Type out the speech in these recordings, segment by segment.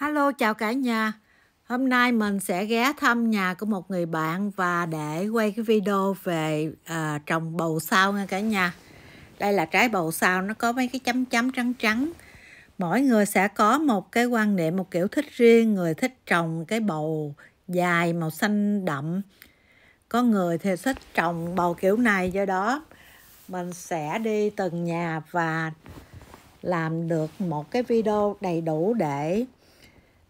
Hello chào cả nhà Hôm nay mình sẽ ghé thăm nhà của một người bạn và để quay cái video về à, trồng bầu sao nha cả nhà Đây là trái bầu sao nó có mấy cái chấm chấm trắng trắng Mỗi người sẽ có một cái quan niệm, một kiểu thích riêng Người thích trồng cái bầu dài màu xanh đậm Có người thì thích trồng bầu kiểu này do đó Mình sẽ đi từng nhà và làm được một cái video đầy đủ để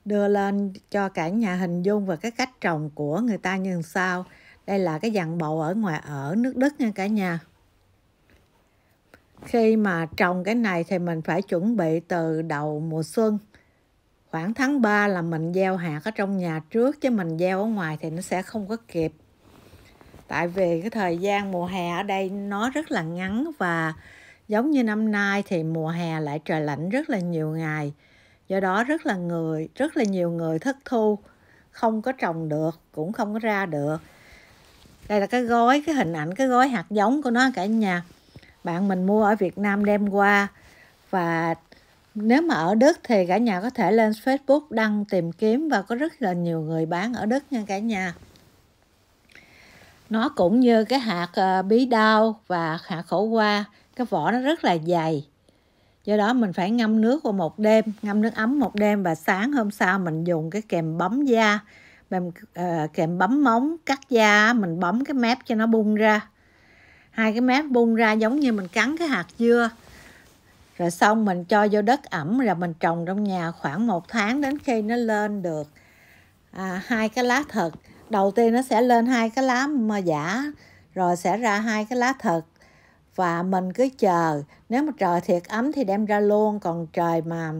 đưa lên cho cả nhà hình dung và cái cách trồng của người ta như sao. Đây là cái dạng bầu ở ngoài ở nước Đức nha cả nhà. Khi mà trồng cái này thì mình phải chuẩn bị từ đầu mùa xuân. Khoảng tháng 3 là mình gieo hạt ở trong nhà trước chứ mình gieo ở ngoài thì nó sẽ không có kịp. Tại vì cái thời gian mùa hè ở đây nó rất là ngắn và giống như năm nay thì mùa hè lại trời lạnh rất là nhiều ngày do đó rất là người rất là nhiều người thất thu không có trồng được cũng không có ra được đây là cái gói cái hình ảnh cái gói hạt giống của nó cả nhà bạn mình mua ở Việt Nam đem qua và nếu mà ở Đức thì cả nhà có thể lên Facebook đăng tìm kiếm và có rất là nhiều người bán ở Đức nha cả nhà nó cũng như cái hạt ờ, bí đao và hạt khổ qua cái vỏ nó rất là dày do đó mình phải ngâm nước qua một đêm ngâm nước ấm một đêm và sáng hôm sau mình dùng cái kèm bấm da mình ờ, kèm bấm móng cắt da mình bấm cái mép cho nó bung ra hai cái mép bung ra giống như mình cắn cái hạt dưa rồi xong mình cho vô đất ẩm rồi mình trồng trong nhà khoảng một tháng đến khi nó lên được à, hai cái lá thật đầu tiên nó sẽ lên hai cái lá mà giả rồi sẽ ra hai cái lá thật và mình cứ chờ nếu mà trời thiệt ấm thì đem ra luôn còn trời mà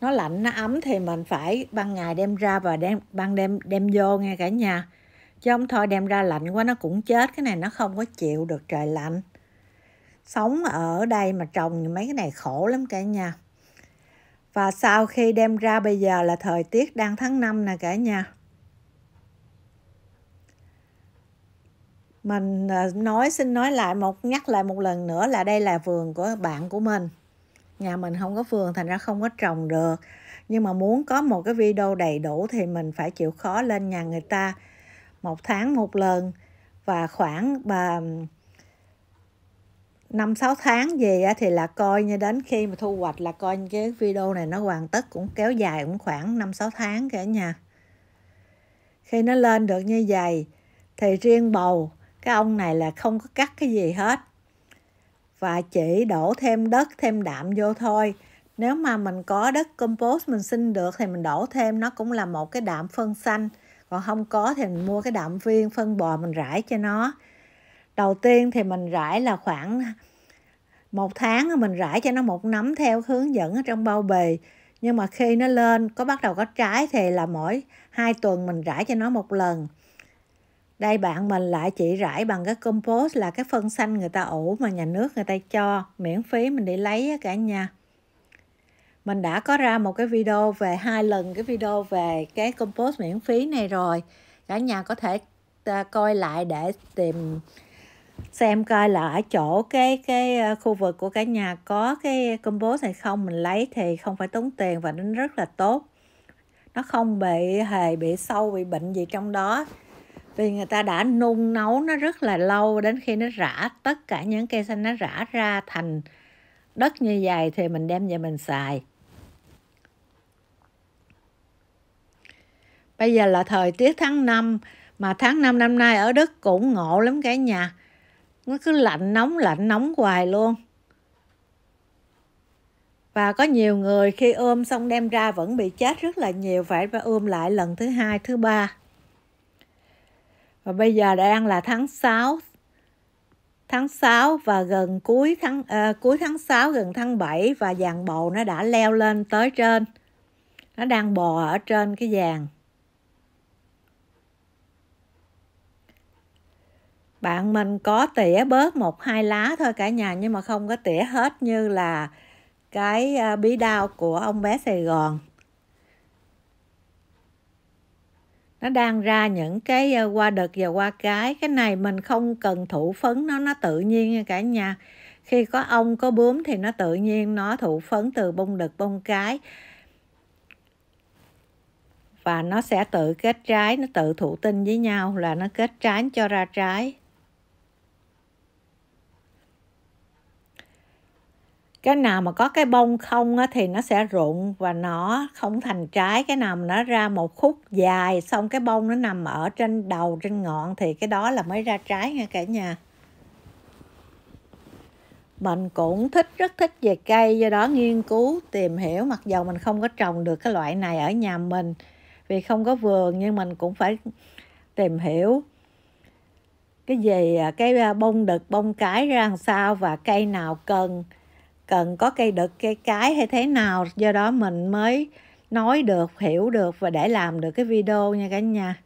nó lạnh nó ấm thì mình phải ban ngày đem ra và đem ban đêm đem vô nghe cả nhà chứ không thôi đem ra lạnh quá nó cũng chết cái này nó không có chịu được trời lạnh sống ở đây mà trồng mấy cái này khổ lắm cả nhà và sau khi đem ra bây giờ là thời tiết đang tháng 5 nè cả nhà mình à, nói xin nói lại một nhắc lại một lần nữa là đây là vườn của bạn của mình nhà mình không có vườn thành ra không có trồng được nhưng mà muốn có một cái video đầy đủ thì mình phải chịu khó lên nhà người ta một tháng một lần và khoảng bà năm sáu tháng về thì là coi như đến khi mà thu hoạch là coi cái video này nó hoàn tất cũng kéo dài cũng khoảng năm sáu tháng cả nhà khi nó lên được như vậy thì riêng bầu cái ông này là không có cắt cái gì hết và chỉ đổ thêm đất thêm đạm vô thôi nếu mà mình có đất compost mình xin được thì mình đổ thêm nó cũng là một cái đạm phân xanh còn không có thì mình mua cái đạm viên phân bò mình rải cho nó đầu tiên thì mình rải là khoảng một tháng mình rải cho nó một nắm theo hướng dẫn ở trong bao bì nhưng mà khi nó lên có bắt đầu có trái thì là mỗi hai tuần mình rải cho nó một lần đây bạn mình lại chỉ rải bằng cái compost là cái phân xanh người ta ủ mà nhà nước người ta cho miễn phí mình đi lấy cả nhà mình đã có ra một cái video về hai lần cái video về cái compost miễn phí này rồi cả nhà có thể à, coi lại để tìm xem coi là ở chỗ cái cái à, khu vực của cả nhà có cái compost này không mình lấy thì không phải tốn tiền và nó rất là tốt nó không bị hề bị sâu bị bệnh gì trong đó vì người ta đã nung nấu nó rất là lâu đến khi nó rã tất cả những cây xanh nó rã ra thành đất như vậy thì mình đem về mình xài bây giờ là thời tiết tháng 5 mà tháng 5 năm nay ở Đức cũng ngộ lắm cả nhà nó cứ lạnh nóng lạnh nóng hoài luôn và có nhiều người khi ôm xong đem ra vẫn bị chết rất là nhiều phải ôm lại lần thứ hai thứ ba và bây giờ đang là tháng 6 tháng 6 và gần cuối tháng à, cuối tháng 6 gần tháng 7 và dàn bầu nó đã leo lên tới trên nó đang bò ở trên cái dàn bạn mình có tỉa bớt một hai lá thôi cả nhà nhưng mà không có tỉa hết như là cái à, bí đao của ông bé Sài Gòn nó đang ra những cái ờ, qua đực và qua cái cái này mình không cần thụ phấn nó nó tự nhiên nha cả nhà khi có ong có bướm thì nó tự nhiên nó thụ phấn từ bông đực bông cái và nó sẽ tự kết trái nó tự thụ tinh với nhau là nó kết trái cho ra trái cái nào mà có cái bông không á, thì nó sẽ rụng và nó không thành trái cái nào mà nó ra một khúc dài xong cái bông nó nằm ở trên đầu trên ngọn thì cái đó là mới ra trái nha cả nhà mình cũng thích rất thích về cây do đó nghiên cứu tìm hiểu mặc dầu mình không có trồng được cái loại này ở nhà mình vì không có vườn nhưng mình cũng phải tìm hiểu cái gì à, cái à, bông đực bông cái ra làm sao và cây nào cần cần có cây đực cây cái hay thế nào do đó mình mới nói được hiểu được và để làm được cái video nha cả nhà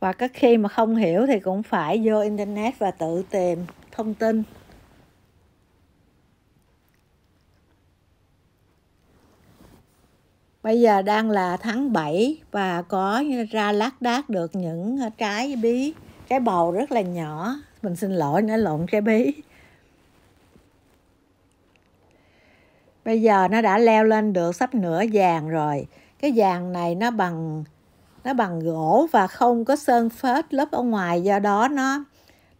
và có khi mà không hiểu thì cũng phải vô internet và tự tìm thông tin Bây giờ đang là tháng 7 và có ra lát đát được những trái bí, trái bầu rất là nhỏ. Mình xin lỗi nó lộn trái bí. bây giờ nó đã leo lên được sắp nửa vàng rồi cái vàng này nó bằng nó bằng gỗ và không có sơn phết lớp ở ngoài do đó nó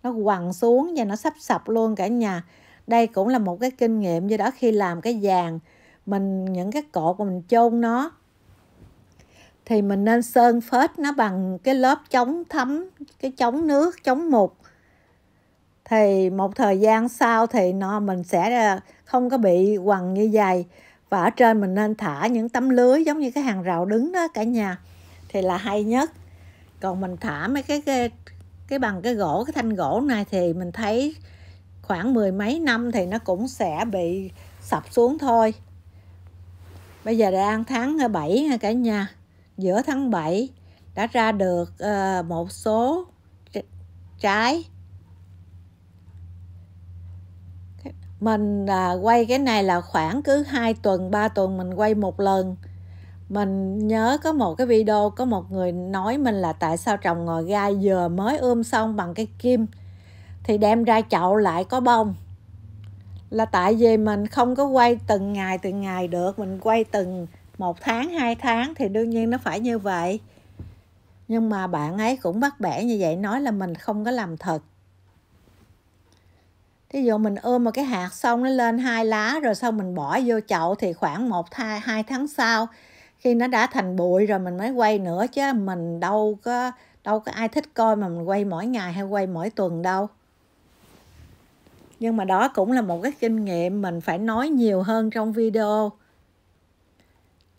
nó quằn xuống và nó sắp sập luôn cả nhà đây cũng là một cái kinh nghiệm do đó khi làm cái vàng mình những cái cột mà mình chôn nó thì mình nên sơn phết nó bằng cái lớp chống thấm cái chống nước chống mục thì một thời gian sau thì nó mình sẽ không có bị quằn như dày và ở trên mình nên thả những tấm lưới giống như cái hàng rào đứng đó cả nhà thì là hay nhất còn mình thả mấy cái cái, cái bằng cái gỗ cái thanh gỗ này thì mình thấy khoảng mười mấy năm thì nó cũng sẽ bị sập xuống thôi bây giờ đang tháng 7 ờ, nha cả nhà giữa tháng 7 đã ra được ờ, một số trái mình là quay cái này là khoảng cứ 2 tuần 3 tuần mình quay một lần mình nhớ có một cái video có một người nói mình là tại sao trồng ngò gai giờ mới ươm xong bằng cái kim thì đem ra chậu lại có bông là tại vì mình không có quay từng ngày từng ngày được mình quay từng một tháng hai tháng thì đương nhiên nó phải như vậy nhưng mà bạn ấy cũng bắt bẻ như vậy nói là mình không có làm thật thí dụ mình ươm một cái hạt xong nó lên hai lá rồi xong mình bỏ vô chậu thì khoảng một hai, hai tháng sau khi nó đã thành bụi rồi mình mới quay nữa chứ mình đâu có đâu có ai thích coi mà mình quay mỗi ngày hay quay mỗi tuần đâu nhưng mà đó cũng là một cái kinh nghiệm mình phải nói nhiều hơn trong video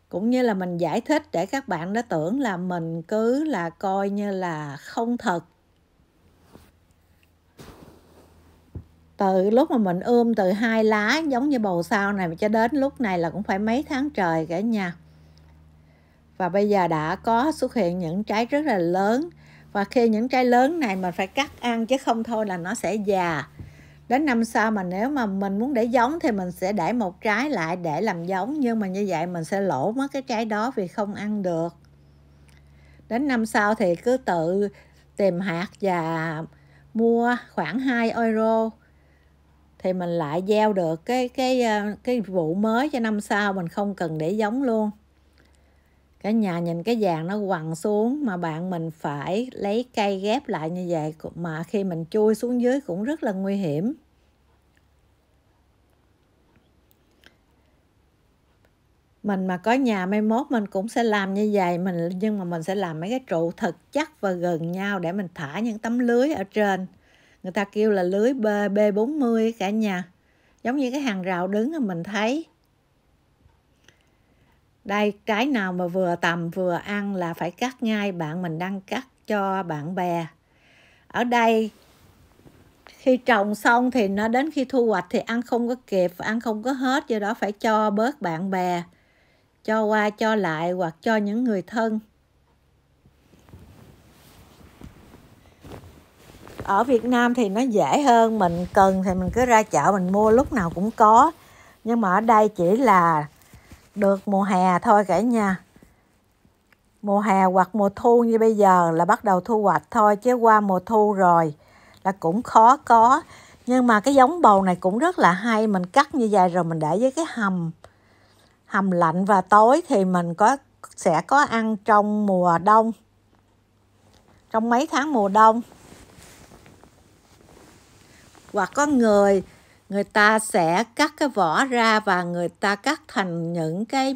cũng như là mình giải thích để các bạn đã tưởng là mình cứ là coi như là không thật từ lúc mà mình ươm từ hai lá giống như bầu sao này cho đến lúc này là cũng phải mấy tháng trời cả nhà và bây giờ đã có xuất hiện những trái rất là lớn và khi những trái lớn này mình phải cắt ăn chứ không thôi là nó sẽ già đến năm sau mà nếu mà mình muốn để giống thì mình sẽ để một trái lại để làm giống nhưng mà như vậy mình sẽ lỗ mất cái trái đó vì không ăn được đến năm sau thì cứ tự tìm hạt và mua khoảng 2 euro thì mình lại gieo được cái cái ờ, cái vụ mới cho năm sau mình không cần để giống luôn cả nhà nhìn cái vàng nó quằn xuống mà bạn mình phải lấy cây ghép lại như vậy mà khi mình chui xuống dưới cũng rất là nguy hiểm mình mà có nhà mai mốt mình cũng sẽ làm như vậy mình nhưng mà mình sẽ làm mấy cái trụ thật chắc và gần nhau để mình thả những tấm lưới ở trên người ta kêu là lưới B40 b cả nhà giống như cái hàng rào đứng mà mình thấy đây trái nào mà vừa tầm vừa ăn là phải cắt ngay bạn mình đang cắt cho bạn bè ở đây khi trồng xong thì nó đến khi thu hoạch thì ăn không có kịp ăn không có hết do đó phải cho bớt bạn bè cho qua cho lại hoặc cho những người thân ở Việt Nam thì nó dễ hơn mình cần thì mình cứ ra chợ mình mua lúc nào cũng có nhưng mà ở đây chỉ là được mùa hè thôi cả nhà mùa hè hoặc mùa thu như bây giờ là bắt đầu thu hoạch thôi chứ qua mùa thu rồi là cũng khó có nhưng mà cái giống bầu này cũng rất là hay mình cắt như vậy rồi mình để với cái hầm hầm lạnh và tối thì mình có sẽ có ăn trong mùa đông trong mấy tháng mùa đông hoặc có người người ta sẽ cắt cái vỏ ra và người ta cắt thành những cái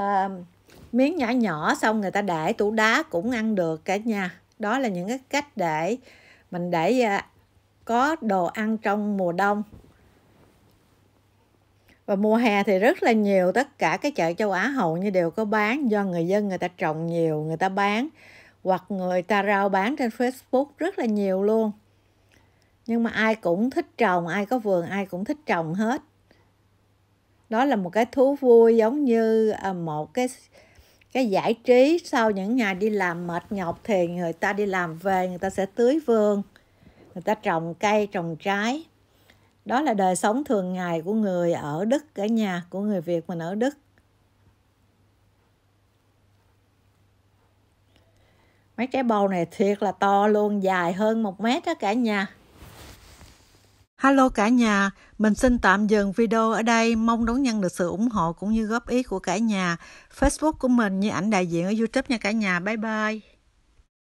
uh, miếng nhỏ nhỏ xong người ta để tủ đá cũng ăn được cả nhà đó là những cái cách để mình để uh, có đồ ăn trong mùa đông và mùa hè thì rất là nhiều tất cả cái chợ châu Á hầu như đều có bán do người dân người ta trồng nhiều người ta bán hoặc người ta rao bán trên Facebook rất là nhiều luôn nhưng mà ai cũng thích trồng ai có vườn ai cũng thích trồng hết đó là một cái thú vui giống như à, một cái cái giải trí sau những ngày đi làm mệt nhọc thì người ta đi làm về người ta sẽ tưới vườn người ta trồng cây trồng trái đó là đời sống thường ngày của người ở đức cả nhà của người việt mình ở đức mấy trái bầu này thiệt là to luôn dài hơn một mét đó cả nhà Hello cả nhà, mình xin tạm dừng video ở đây, mong đón nhận được sự ủng hộ cũng như góp ý của cả nhà. Facebook của mình như ảnh đại diện ở YouTube nha cả nhà. Bye bye.